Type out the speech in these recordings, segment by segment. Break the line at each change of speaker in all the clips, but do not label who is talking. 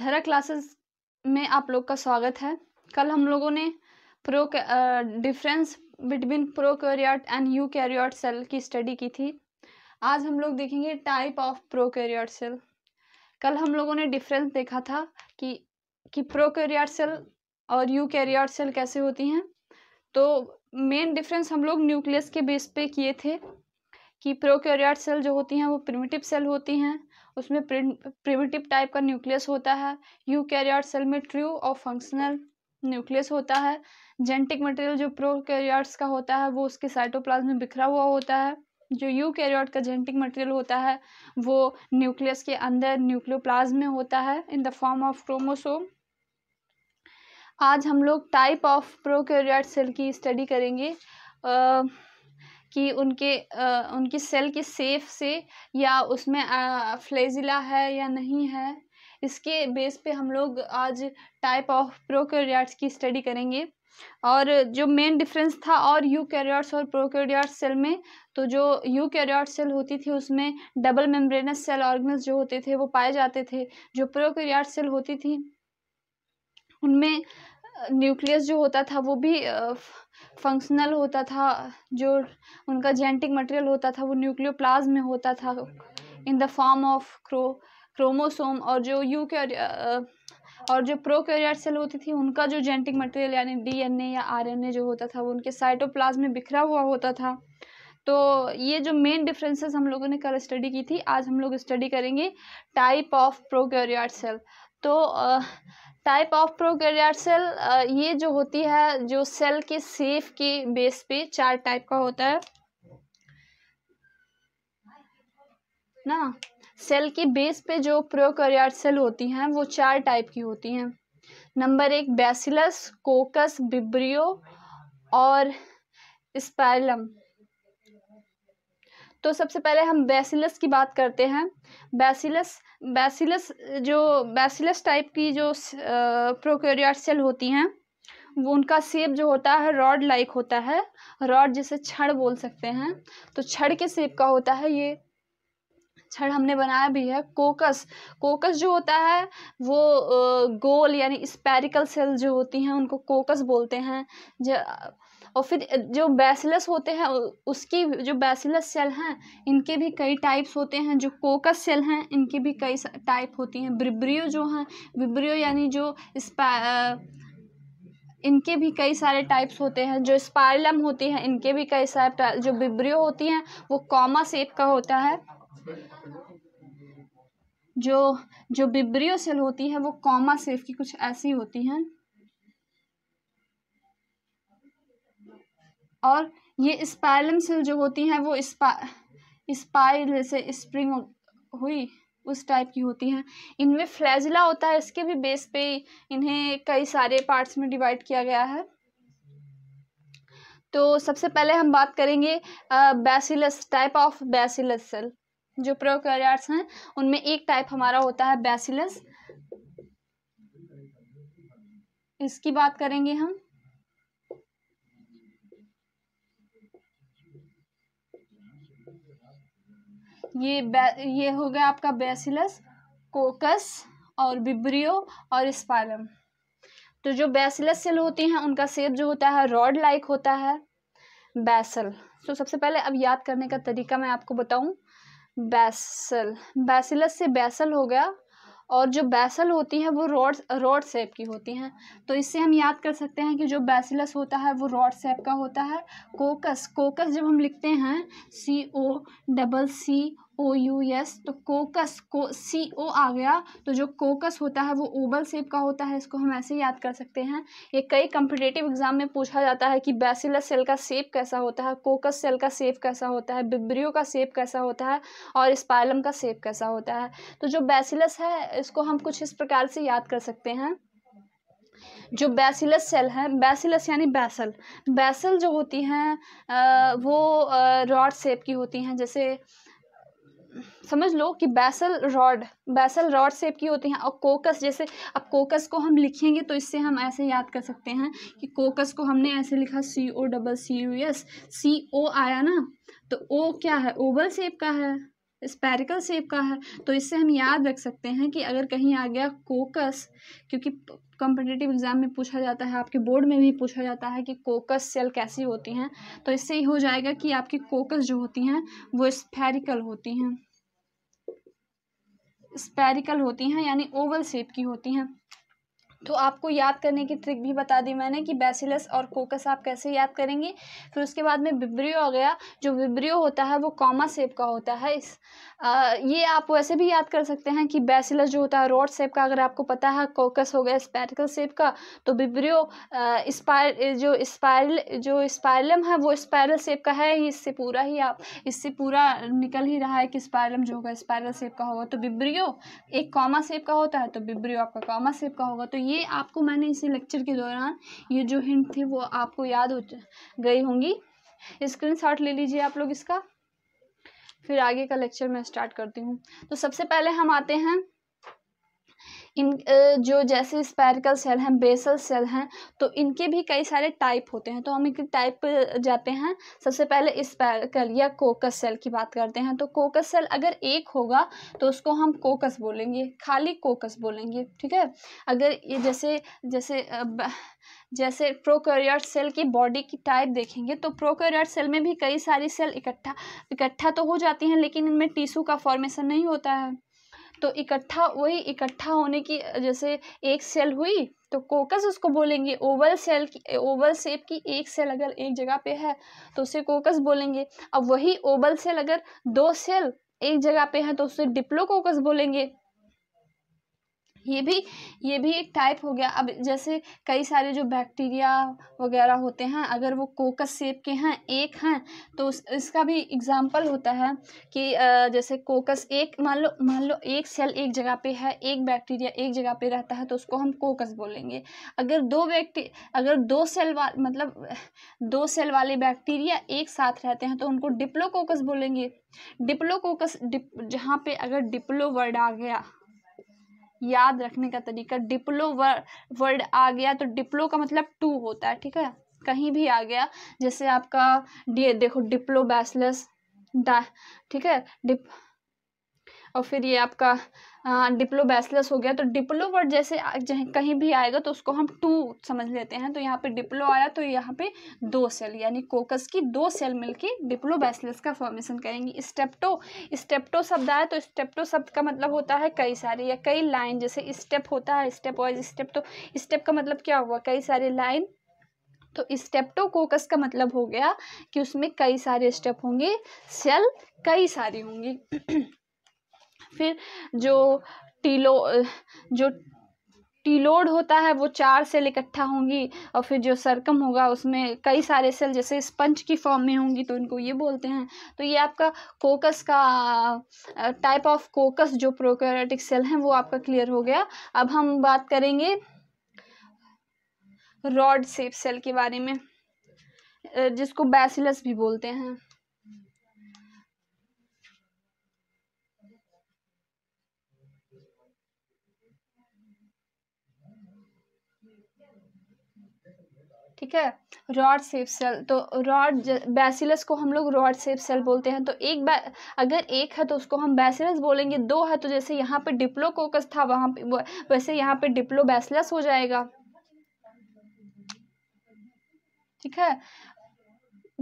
धरा क्लासेस में आप लोग का स्वागत है कल हम लोगों ने pro difference between prokaryote and eukaryote cell की स्टडी की थी आज हम लोग देखेंगे type of prokaryote cell कल हम लोगों ने डिफरेंस देखा था कि कि प्रो कैरियट सेल और यू कैरियट सेल कैसे होती हैं तो मेन डिफरेंस हम लोग न्यूक्लियस के बेस पे किए थे कि प्रोकैरियोट सेल जो होती हैं वो प्रिमिटिव सेल होती हैं उसमें प्रिविटिव टाइप का न्यूक्लियस होता है यू कैरियर सेल में ट्रू और फंक्शनल न्यूक्लियस होता है जेनेटिक मटेरियल जो प्रोकैरियोट्स का होता है वो उसके साइटोप्लाज्म में बिखरा हुआ होता है जो यू कैरियर का जेनेटिक मटेरियल होता है वो न्यूक्लियस के अंदर न्यूक्लियोप्लाज्म में होता है in the form of chromosome आज हम लोग टाइप ऑफ प्रोकैरियोट सेल की स्टडी करेंगे uh, कि उनके उनकी सेल की सेफ से या उसमें फ्लेजिला है या नहीं है इसके बेस पे हम लोग आज टाइप ऑफ प्रोकैरियोट्स की स्टडी करेंगे और जो मेन डिफरेंस था और यूकैरियोट्स और प्रोकैरियोट्स सेल में तो जो यूकैरियोट सेल होती थी उसमें डबल मेम्ब्रेनस सेल ऑर्गनल्स जो होते थे वो पाए जाते थे जो प्रोकैरियोट सेल होती थी उनमें न्यूक्लियस जो होता था वो भी फंक्शनल होता था जो उनका जेनेटिक मटेरियल होता था वो न्यूक्लियो में होता था इन द फॉर्म ऑफ क्रो क्रोमोसोम और जो यू और जो प्रोकैरियोट सेल होती थी उनका जो जेनेटिक मटेरियल यानी डीएनए या आरएनए जो होता था वो उनके साइटोप्लाज्म में बिखरा हुआ होता था तो ये जो मेन डिफरेंसेस हम लोगों ने कल स्टडी की थी आज हम लोग स्टडी करेंगे टाइप ऑफ प्रोकैरियोट सेल तो टाइप ऑफ प्रोकैरियोट सेल ये जो होती है जो सेल के सेफ के बेस पे चार टाइप का होता है ना सेल के बेस पे जो प्रोकैरियोट सेल होती हैं वो चार टाइप की होती हैं नंबर एक बेसिलस कोकस बिब्रियो और स्पाइलम तो सबसे पहले हम बेसिलस की बात करते हैं बेसिलस बेसिलस जो बेसिलस टाइप की जो प्रोक्योरियाट सेल होती हैं वो उनका सेप जो होता है रॉड लाइक होता है रॉड जिसे छड़ बोल सकते हैं तो छड़ के सेप का होता है ये छड़ हमने बनाया भी है कोकस कोकस जो होता है वो गोल यानी स्पेरिकल सेल जो होती हैं उनको कोकस बोलते हैं और फिर जो बैसिलस होते हैं उसकी जो बैसिलस सेल हैं इनके भी कई टाइप्स होते हैं जो कोकस सेल हैं इनकी भी कई टाइप होती हैं ब्रिब्रियो जो हैं ब्रिब्रियो यानी जो इनके भी कई सारे टाइप्स होते हैं जो स्पायलम होती हैं इनके भी कई सारे जो बिब्रियो होती हैं वो कॉमा सेप का होता है जो जो बिब्रियो सेल होती है वो कॉमा सेफ की कुछ ऐसी होती हैं और ये स्पाइलम सेल जो होती हैं वो स्पा स्पाइल जैसे स्प्रिंग हुई उस टाइप की होती हैं इनमें फ्लैजिला होता है इसके भी बेस पे इन्हें कई सारे पार्ट्स में डिवाइड किया गया है तो सबसे पहले हम बात करेंगे bacillus type of bacillus cell जो प्रोकैरियोट्स हैं उनमें एक टाइप हमारा होता है बेसिलस इसकी बात करेंगे हम ये ये हो गया आपका बेसिलस कोकस और बिब्रियो और स्पालम तो जो बेसिलस सेल होती हैं उनका सेप जो होता है रॉड लाइक होता है बैसल तो सबसे पहले अब याद करने का तरीका मैं आपको बताऊं बैसल बैसिलस से बैसल हो गया और जो बैसल होती है वो रॉड रॉड सेप की होती हैं तो इससे हम याद कर सकते हैं कि जो बैसिलस होता है वो रॉड सेप का होता है कोकस कोकस जब हम लिखते हैं C O double C O U S तो कोकस को सी ओ आ गया तो जो कोकस होता है वो ओबल सेप का होता है इसको हम ऐसे याद कर सकते हैं ये कई कंपिटेटिव एग्जाम में पूछा जाता है कि बैसिलस सेल का सेप कैसा होता है कोकस सेल का सेप कैसा होता है बिब्रियो का सेप कैसा होता है और स्पाइलम का सेप कैसा होता है तो जो बैसिलस है इसको हम कुछ इस प्रकार से याद कर सकते हैं जो बैसिलस सेल है बैसिलस यानी बैसल बैसल जो होती हैं वो रॉड सेप की होती हैं जैसे समझ लो कि बैसल रॉड बैसल रॉड सेप की होती हैं और कोकस जैसे अब कोकस को हम लिखेंगे तो इससे हम ऐसे याद कर सकते हैं कि कोकस को हमने ऐसे लिखा C O double C U S C O आया ना तो ओ क्या है ओवल सेप का है स्पेरिकल शेप का है तो इससे हम याद रख सकते हैं कि अगर कहीं आ गया कोकस क्योंकि कॉम्पिटेटिव एग्ज़ाम में पूछा जाता है आपके बोर्ड में भी पूछा जाता है कि कोकस सेल कैसी होती हैं तो इससे ही हो जाएगा कि आपकी कोकस जो होती हैं वो स्पेरिकल होती हैं स्पेरिकल होती हैं यानी ओवल शेप की होती हैं तो आपको याद करने की ट्रिक भी बता दी मैंने कि बेसिलस और कोकस आप कैसे याद करेंगे फिर उसके बाद में विब्रियो आ गया जो विब्रियो होता है वो कॉमा सेप का होता है इस आ, ये आप वैसे भी याद कर सकते हैं कि बेसिलस जो होता है रोड सेप का अगर आपको पता है कोकस हो गया स्पैरिकल सेप का तो विब्रियो स्पायर जो स्पायर जो स्पायरलम है वो स्पायरल सेप का है इससे पूरा ही आप इससे पूरा निकल ही रहा है कि स्पायरलम जो होगा स्पायरल सेप का होगा तो विब्रियो एक कॉमा सेप का होता है तो विब्रियो आपका कॉमा सेप का होगा तो ये ये आपको मैंने इसी लेक्चर के दौरान ये जो हिंट थी वो आपको याद हो गई होंगी शॉट ले लीजिए आप लोग इसका फिर आगे का लेक्चर मैं स्टार्ट करती हूँ तो सबसे पहले हम आते हैं इन जो जैसे स्पैरिकल सेल हैं बेसल सेल हैं तो इनके भी कई सारे टाइप होते हैं तो हम इनके टाइप जाते हैं सबसे पहले स्पैरिकल या कोकस सेल की बात करते हैं तो कोकस सेल अगर एक होगा तो उसको हम कोकस बोलेंगे खाली कोकस बोलेंगे ठीक है अगर ये जैसे जैसे जैसे प्रोकैरियोट सेल की बॉडी की टाइप देखेंगे तो प्रोकैरियोट सेल में भी कई सारी सेल इकट्ठा इकट्ठा तो हो जाती हैं लेकिन इनमें टिश्यू का फॉर्मेशन नहीं होता है तो इकट्ठा वही इकट्ठा होने की जैसे एक सेल हुई तो कोकस उसको बोलेंगे ओवल सेल की ओवल सेप की एक सेल अगर एक जगह पे है तो उसे कोकस बोलेंगे अब वही ओवल सेल अगर दो सेल एक जगह पे है तो उसे डिप्लोकोकस बोलेंगे ये भी ये भी एक टाइप हो गया अब जैसे कई सारे जो बैक्टीरिया वगैरह होते हैं अगर वो कोकस सेप के हैं एक हैं तो उस इसका भी एग्ज़ाम्पल होता है कि जैसे कोकस एक मान लो मान लो एक सेल एक जगह पे है एक बैक्टीरिया एक जगह पे रहता है तो उसको हम कोकस बोलेंगे अगर दो बैक्टी अगर दो सेल वा मतलब दो सेल वाले बैक्टीरिया एक साथ रहते हैं तो उनको डिप्लोकोकस बोलेंगे डिप्लोकोकस डिप जहाँ पर अगर डिप्लो वर्ड आ गया याद रखने का तरीका डिप्लो वर्ड आ गया तो डिप्लो का मतलब टू होता है ठीक है कहीं भी आ गया जैसे आपका डी देखो डिप्लो बैसलेस डा ठीक है डिप और फिर ये आपका डिप्लो बैचलर्स हो गया तो डिप्लो वर्ड जैसे कहीं भी आएगा तो उसको हम टू समझ लेते हैं तो यहाँ पे डिप्लो आया तो यहाँ पे दो सेल यानी कोकस की दो सेल मिलके डिप्लो बैचलर्स का फॉर्मेशन करेंगी स्टेप्टो स्टेप्टो शब्द आया तो स्टेप्टो शब्द का मतलब होता है कई सारे या कई लाइन जैसे स्टेप होता है स्टेप वाइज स्टेप तो स्टेप का मतलब क्या हुआ कई सारे लाइन तो स्टेप्टोकोकस का मतलब हो गया कि उसमें कई सारे स्टेप होंगे सेल कई सारी होंगी फिर जो टीलो जो टीलोड होता है वो चार सेल इकट्ठा होंगी और फिर जो सरकम होगा उसमें कई सारे सेल जैसे स्पंज की फॉर्म में होंगी तो इनको ये बोलते हैं तो ये आपका कोकस का टाइप ऑफ कोकस जो प्रोकैरियोटिक सेल हैं वो आपका क्लियर हो गया अब हम बात करेंगे रॉड सेप सेल के बारे में जिसको बैसिलस भी बोलते हैं ठीक है रॉड सेप सेल तो रॉड बैसिलस को हम लोग रॉड सेप सेल बोलते हैं तो एक अगर एक है तो उसको हम बैसिलस बोलेंगे दो है तो जैसे यहाँ पे डिप्लोकोकस था वहां पे वैसे यहाँ पे डिप्लो बैसिलस हो जाएगा ठीक है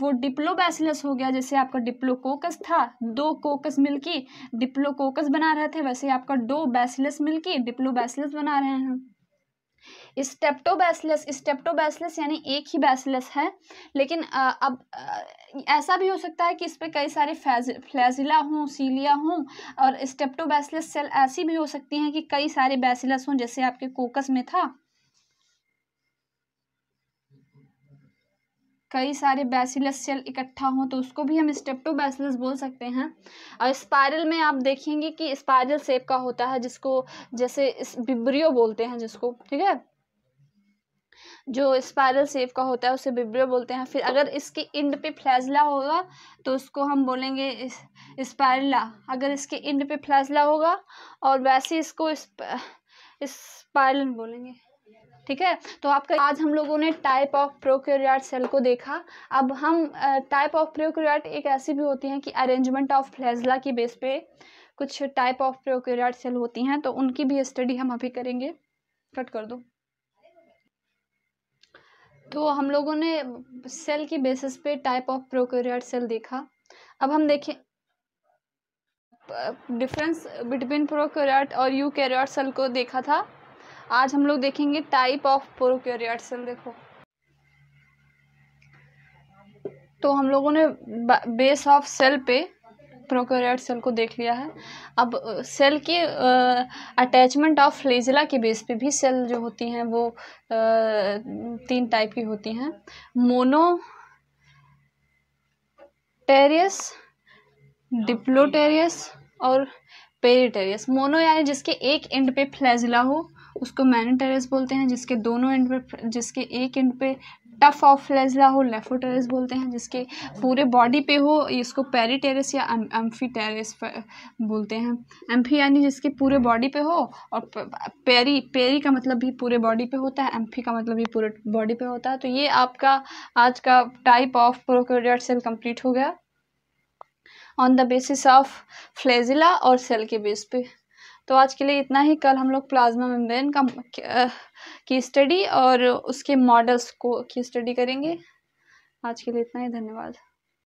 वो डिप्लो बैसिलस हो गया जैसे आपका डिप्लोकोकस था दो कोकस डिप्लो डिप्लोकोकस बना रहे थे वैसे आपका दो बैसिलस डिप्लो बैसिलस बना रहे हैं स्टेप्टोबैसिलस स्टेप्टोबैसिलस यानी एक ही बैसिलस है लेकिन आ, अब आ, ऐसा भी हो सकता है कि इस पर कई सारे फ्लैजिला हों सीलिया हों और स्टेप्टोबैसिलस सेल ऐसी भी हो सकती हैं कि कई सारे बैसिलस हों जैसे आपके कोकस में था कई सारे बैसिलस सेल इकट्ठा हों तो उसको भी हम स्टेप्टोबैसिलस बोल सकते हैं और स्पायरल में आप देखेंगे कि स्पायरल सेप का होता है जिसको जैसे बिब्रियो बोलते हैं जिसको ठीक है जो स्पायरल सेप का होता है उसे बिब्रियो बोलते हैं फिर अगर इसके इंड पे फ्लैजला होगा तो उसको हम बोलेंगे स्पायरला अगर इसके इंड पे फ्लैजला होगा और वैसे इसको स्पायरल बोलेंगे ठीक है तो आपका आज हम लोगों ने टाइप ऑफ प्रोक्योरियाट सेल को देखा अब हम टाइप ऑफ प्रोक्योरियाट एक ऐसी भी होती हैं कि अरेंजमेंट ऑफ फ्लैजला की बेस पे कुछ टाइप ऑफ प्रोक्योरियाट सेल होती हैं तो उनकी भी स्टडी हम अभी करेंगे कट कर दो तो हम लोगों ने सेल की बेसिस पे टाइप ऑफ प्रोक्योरियाट सेल देखा अब हम देखें डिफरेंस बिटवीन प्रोक्योरियाट और यू सेल को देखा था आज हम लोग देखेंगे टाइप ऑफ प्रोक्योरियाट सेल देखो तो हम लोगों ने बेस ऑफ सेल पे प्रोकैरियोट सेल को देख लिया है अब सेल की अटैचमेंट ऑफ फ्लेजिला के बेस पे भी सेल जो होती हैं वो आ, तीन टाइप की होती हैं मोनो टेरियस डिप्लोटेरियस और पेरीटेरियस मोनो यानी जिसके एक एंड पे फ्लेजिला हो उसको मैनिटेरियस बोलते हैं जिसके दोनों एंड पे जिसके एक एंड पे टफ ऑफ फ्लेजला हो लेफोटेरिस बोलते हैं जिसके पूरे बॉडी पे हो इसको पेरी टेरिस या एम्फी टेरिस बोलते हैं एम्फी यानी जिसके पूरे बॉडी पे हो और पेरी पेरी का मतलब भी पूरे बॉडी पे होता है एम्फी का मतलब भी पूरे बॉडी पे होता है तो ये आपका आज का type of prokaryote cell complete हो गया on the basis of flagella और सेल के बेस पे तो आज के लिए इतना ही कल हम लोग प्लाज्मा मेम्ब्रेन का की स्टडी और उसके मॉडल्स को की स्टडी करेंगे आज के लिए इतना ही धन्यवाद